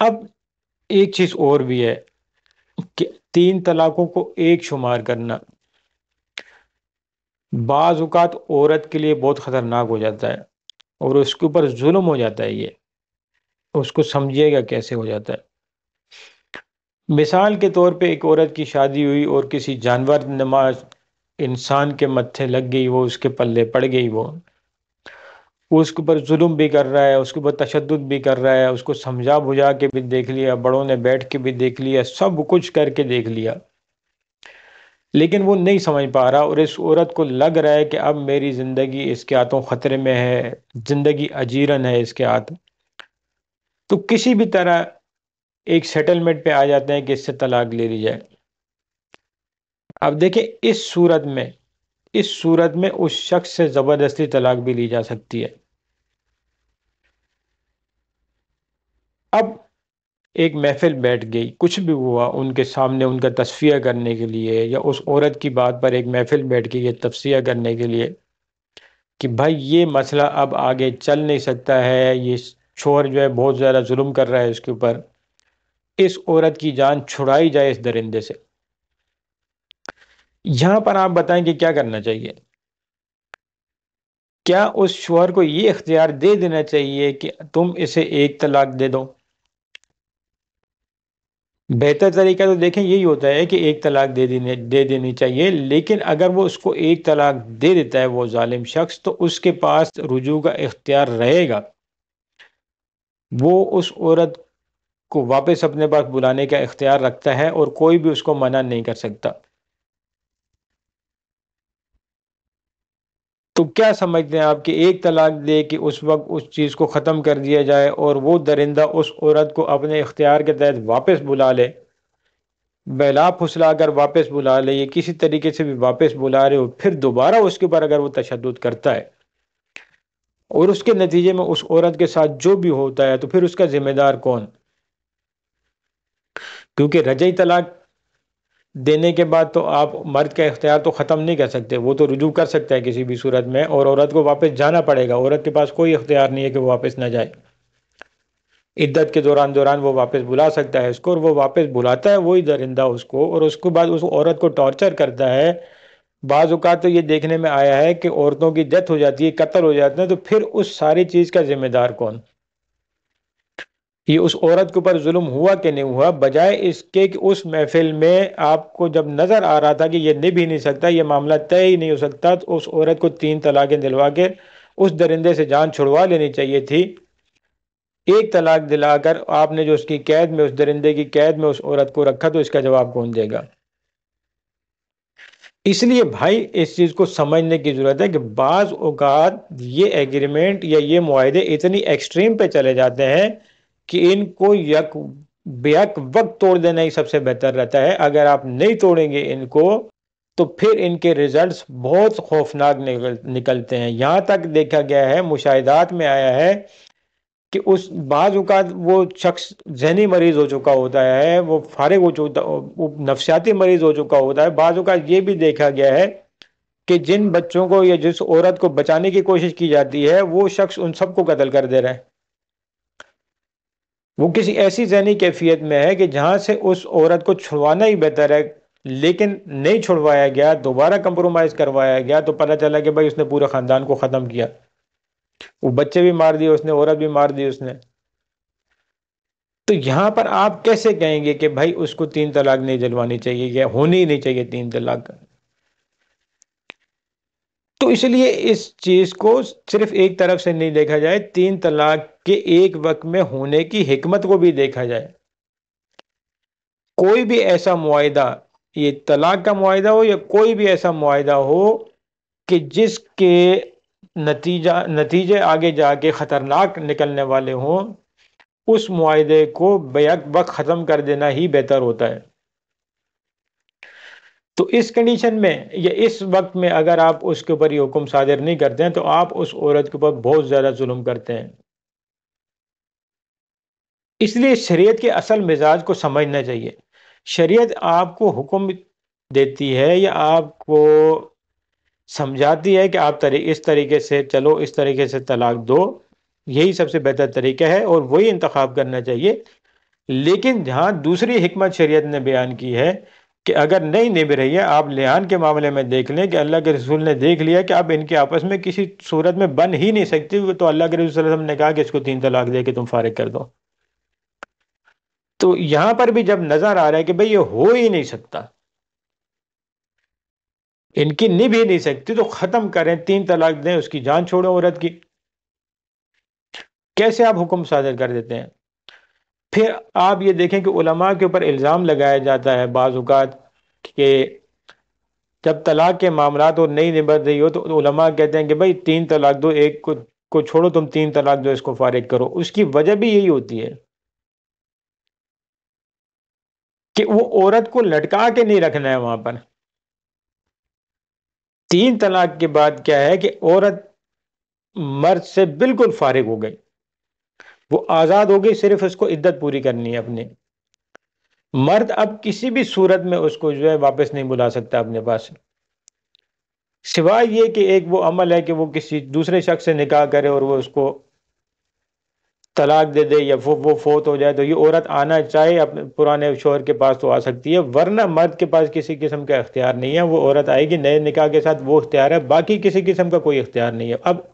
अब एक चीज और भी है कि तीन तलाकों को एक शुमार करना बाज़ात औरत के लिए बहुत ख़तरनाक हो जाता है और उसके ऊपर जुल्म हो जाता है ये उसको समझिएगा कैसे हो जाता है मिसाल के तौर पे एक औरत की शादी हुई और किसी जानवर नमाज इंसान के मत्थे लग गई वो उसके पल्ले पड़ गई वो वो उसके ऊपर जुल्म भी कर रहा है उसके ऊपर तशद भी कर रहा है उसको समझा बुझा के भी देख लिया बड़ों ने बैठ के भी देख लिया सब कुछ करके देख लिया लेकिन वो नहीं समझ पा रहा और इस औरत को लग रहा है कि अब मेरी ज़िंदगी इसके हाथों ख़तरे में है ज़िंदगी अजीरन है इसके हाथ तो किसी भी तरह एक सेटलमेंट पे आ जाते हैं कि इससे तलाक ले ली जाए अब देखिए इस सूरत में इस सूरत में उस शख्स से ज़बरदस्ती तलाक भी ली जा सकती है अब एक महफिल बैठ गई कुछ भी हुआ उनके सामने उनका तस्फिया करने के लिए या उस औरत की बात पर एक महफिल बैठ गई तफसिया करने के लिए कि भाई ये मसला अब आगे चल नहीं सकता है ये शोर जो है बहुत ज़्यादा जुल्म कर रहा है इसके ऊपर इस औरत की जान छुड़ाई जाए इस दरिंदे से यहां पर आप बताएं कि क्या करना चाहिए क्या उस शोहर को ये इख्तियार दे देना चाहिए कि तुम इसे एक तलाक दे दो बेहतर तरीका तो देखें यही होता है कि एक तलाक दे देने दे देनी चाहिए लेकिन अगर वो उसको एक तलाक दे देता है वो जालिम शख्स तो उसके पास रुजू का इख्तियार रहेगा वो उस औरत को वापस अपने पास बुलाने का इख्तियार रखता है और कोई भी उसको मना नहीं कर सकता तो क्या समझते हैं आप कि एक तलाक दे कि उस वक्त उस चीज़ को ख़त्म कर दिया जाए और वो दरिंदा उस औरत को अपने इख्तियार के तहत वापस बुला ले बैला फुसला कर वापस बुला ले ये किसी तरीके से भी वापस बुला रहे हो फिर दोबारा उसके ऊपर अगर वो तशद करता है और उसके नतीजे में उस औरत के साथ जो भी होता है तो फिर उसका जिम्मेदार कौन क्योंकि रजई तलाक देने के बाद तो आप मर्द का इख्तियार तो ख़त्म नहीं कर सकते वो तो रुजू कर सकता है किसी भी सूरत में और औरत को वापस जाना पड़ेगा औरत के पास कोई इख्तियार नहीं है कि वो वापस ना जाए इद्दत के दौरान दौरान वो वापस बुला सकता है उसको और वो वापस बुलाता है वही दरिंदा उसको और उसके बाद उस औरत को टॉर्चर करता है बाज़ात तो ये देखने में आया है कि औरतों की डेथ हो जाती है कत्ल हो जाते हैं तो फिर उस सारी चीज़ का ज़िम्मेदार कौन कि उस औरत के ऊपर जुल्म हुआ कि नहीं हुआ बजाय इसके कि उस महफिल में आपको जब नज़र आ रहा था कि यह निभ ही नहीं सकता ये मामला तय ही नहीं हो सकता तो उस औरत को तीन तलाक़ें दिलवा के उस दरिंदे से जान छुड़वा लेनी चाहिए थी एक तलाक दिलाकर आपने जो उसकी कैद में उस दरिंदे की कैद में उस औरत को रखा तो इसका जवाब कौन देगा इसलिए भाई इस चीज़ को समझने की ज़रूरत है कि बाज़ अवत ये एग्रीमेंट या ये माहे इतनी एक्सट्रीम पे चले जाते हैं कि इनको यक बेहक वक्त तोड़ देना ही सबसे बेहतर रहता है अगर आप नहीं तोड़ेंगे इनको तो फिर इनके रिजल्ट्स बहुत खौफनाक निकल निकलते हैं यहाँ तक देखा गया है मुशाहिदात में आया है कि उस बाज वो शख्स जहनी मरीज हो चुका होता है वो फारग हो चुका वो नफसियाती मरीज हो चुका होता है बाज ये भी देखा गया है कि जिन बच्चों को या जिस औरत को बचाने की कोशिश की जाती है वो शख्स उन सबको कत्ल कर दे रहा है वो किसी ऐसी जहनी कैफियत में है कि जहाँ से उस औरत को छुड़वाना ही बेहतर है लेकिन नहीं छुड़वाया गया दोबारा कंप्रोमाइज़ करवाया गया तो पता चला कि भाई उसने पूरे ख़ानदान को ख़त्म किया वो बच्चे भी मार दिए उसने औरत भी मार दी उसने तो यहाँ पर आप कैसे कहेंगे कि भाई उसको तीन तलाक नहीं जलवानी चाहिए या होनी ही नहीं चाहिए तीन तलाक तो इसलिए इस चीज को सिर्फ एक तरफ से नहीं देखा जाए तीन तलाक के एक वक्त में होने की हिकमत को भी देखा जाए कोई भी ऐसा मुआदा ये तलाक का मुआदा हो या कोई भी ऐसा मुआदा हो कि जिसके नतीजा नतीजे आगे जाके ख़तरनाक निकलने वाले हों उस माहे को बेक वक्त ख़त्म कर देना ही बेहतर होता है तो इस कंडीशन में या इस वक्त में अगर आप उसके ऊपर ये हुक्म सादिर नहीं करते हैं तो आप उस औरत के ऊपर बहुत ज़्यादा जुल्म करते हैं इसलिए शरीयत के असल मिजाज को समझना चाहिए शरीयत आपको हुक्म देती है या आपको समझाती है कि आप तरी, इस तरीके से चलो इस तरीके से तलाक दो यही सबसे बेहतर तरीका है और वही इंतखब करना चाहिए लेकिन जहाँ दूसरी हमत शरीयत ने बयान की है कि अगर नहीं निभ रही है आप लेहान के मामले में देख लें कि अल्लाह के रसूल ने देख लिया कि अब इनके आपस में किसी सूरत में बन ही नहीं सकती तो अल्लाह के रसूल ने कहा कि इसको तीन तलाक दे के तुम फारिग कर दो तो यहां पर भी जब नजर आ रहा है कि भाई ये हो ही नहीं सकता इनकी निभ ही नहीं सकती तो ख़त्म करें तीन तलाक दें उसकी जान छोड़ो औरत की कैसे आप हुक्म सादर कर देते हैं फिर आप ये देखें कि उलमा के ऊपर इल्ज़ाम लगाया जाता है बाज़ात के जब तलाक के मामला और नहीं निबट रही हो तो उलमा कहते हैं कि भाई तीन तलाक दो एक को, को छोड़ो तुम तीन तलाक दो इसको फारिग करो उसकी वजह भी यही होती है कि वो औरत को लटका के नहीं रखना है वहां पर तीन तलाक के बाद क्या है कि औरत मर्द से बिल्कुल फारिग हो गई वो आज़ाद हो गई सिर्फ उसको इद्दत पूरी करनी है अपनी मर्द अब किसी भी सूरत में उसको जो है वापस नहीं बुला सकता अपने पास सिवाय ये कि एक वो अमल है कि वो किसी दूसरे शख्स से निकाह करे और वो उसको तलाक दे दे या वो वो फोत हो जाए तो ये औरत आना चाहे अपने पुराने शोहर के पास तो आ सकती है वरना मर्द के पास किसी किस्म का अख्तियार नहीं है वो औरत आएगी नए निकाह के साथ वो अख्तियार है बाकी किसी किस्म का कोई इख्तियार नहीं है अब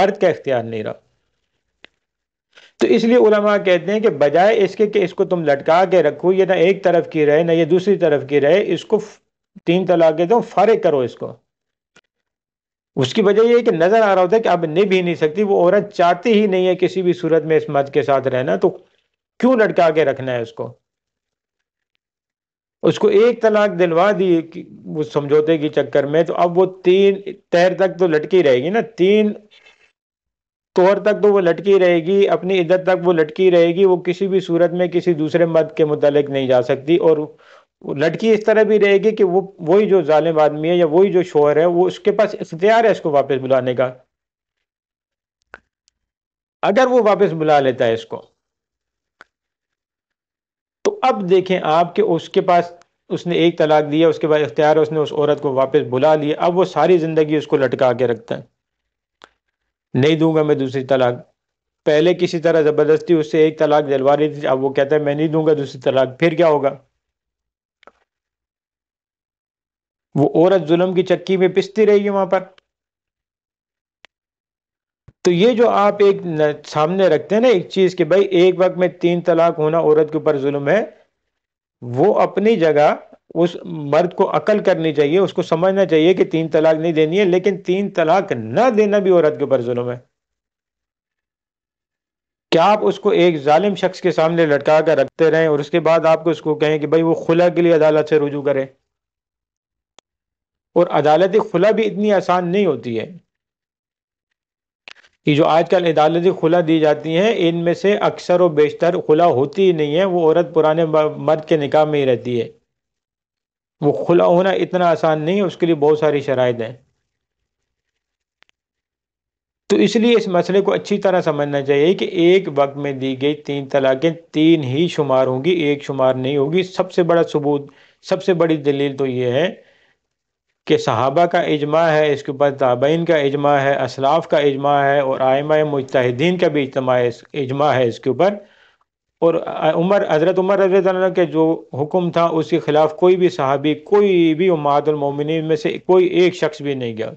मर्द का इख्तियार नहीं रहा तो इसलिए उलमा कहते हैं कि बजाय इसके कि इसको तुम लटका के रखो ये ना एक तरफ की रहे ना ये दूसरी तरफ की रहे इसको तीन तलाक के दो फारे करो इसको उसकी वजह यह है कि नजर आ रहा होता है कि अब निभ ही नहीं सकती वो औरत चाहती ही नहीं है किसी भी सूरत में इस मर्द के साथ रहना तो क्यों लटका के रखना है उसको उसको एक तलाक दिलवा दी वो समझौते के चक्कर में तो अब वो तीन तहर तक तो लटकी रहेगी ना तीन तोहर तक तो वो लटकी रहेगी अपनी इज्जत तक वो लटकी रहेगी वो किसी भी सूरत में किसी दूसरे मर्द के मुतालिक नहीं जा सकती और लड़की इस तरह भी रहेगी कि वो वही जो जालिम आदमी है या वही जो शोहर है वो उसके पास इख्तियार है इसको वापस बुलाने का अगर वो वापस बुला लेता है इसको तो अब देखें आप कि उसके पास उसने एक तलाक दिया उसके बाद इख्तियार है उसने उस औरत को वापस बुला लिया अब वो सारी ज़िंदगी उसको लटका के रखता है नहीं दूंगा मैं दूसरी तलाक पहले किसी तरह ज़बरदस्ती उससे एक तलाक दिलवा रही थी अब वो कहता है मैं नहीं दूंगा दूसरी तलाक फिर क्या होगा वो औरत जुल्म की चक्की में पिसती रहेगी वहां पर तो ये जो आप एक सामने रखते हैं ना एक चीज कि भाई एक वक्त में तीन तलाक होना औरत के ऊपर जुल्म है वो अपनी जगह उस मर्द को अकल करनी चाहिए उसको समझना चाहिए कि तीन तलाक नहीं देनी है लेकिन तीन तलाक ना देना भी औरत के ऊपर जुल्म है क्या आप उसको एक जालिम शख्स के सामने लटका कर रखते रहें और उसके बाद आपको उसको कहें कि भाई वो खुला के लिए अदालत से रुजू करें और अदालत खुला भी इतनी आसान नहीं होती है कि जो आजकल अदालत खुला दी जाती हैं इनमें से अक्सर और बेशतर खुला होती ही नहीं है वो औरत पुराने मर्द के निकाह में ही रहती है वो खुला होना इतना आसान नहीं है उसके लिए बहुत सारी शराइ हैं तो इसलिए इस मसले को अच्छी तरह समझना चाहिए कि एक वक्त में दी गई तीन तलाक़ें तीन ही शुमार होंगी एक शुमार नहीं होगी सबसे बड़ा सबूत सबसे बड़ी दलील तो ये है कि सहाबा का इजमा है इसके ऊपर ताबैन का इजमा है असलाफ का इजमा है और आयमा मुजतहदीन का भी इजमा है इजमा है इसके ऊपर और उमर हज़रत उमर रज के जो हुक्म था उसके ख़िलाफ़ कोई भी सहाबी कोई भी उमादमिन में से कोई एक शख्स भी नहीं गया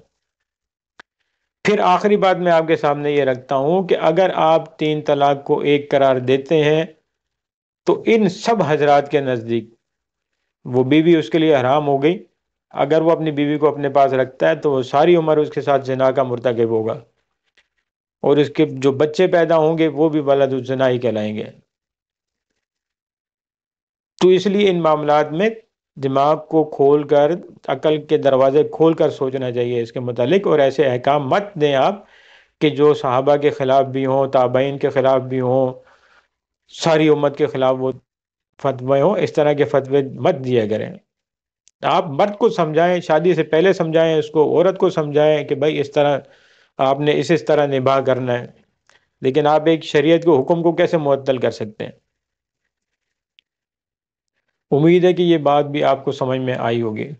फिर आखिरी बात मैं आपके सामने ये रखता हूँ कि अगर आप तीन तलाक को एक करार देते हैं तो इन सब हजरात के नज़दीक वो बीवी उसके लिए हराम हो गई अगर वो अपनी बीवी को अपने पास रखता है तो वो सारी उम्र उसके साथ जना का मुरतकब होगा और उसके जो बच्चे पैदा होंगे वो भी वलद जना ही कहलाएंगे तो इसलिए इन मामला में दिमाग को खोल कर अकल के दरवाजे खोल कर सोचना चाहिए इसके मतलब और ऐसे अहकाम मत दें आप कि जो साहबा के ख़िलाफ़ भी हों ताबैन के ख़िलाफ़ भी हों सारी उम्मत के ख़िलाफ़ वो फतवे हों इस तरह के फतवे मत दिया करें आप मर्द को समझाएं शादी से पहले समझाएं उसको औरत को समझाएं कि भाई इस तरह आपने इस इस तरह निभा करना है लेकिन आप एक शरीयत के हुक्म को कैसे मुअत्तल कर सकते हैं उम्मीद है कि ये बात भी आपको समझ में आई होगी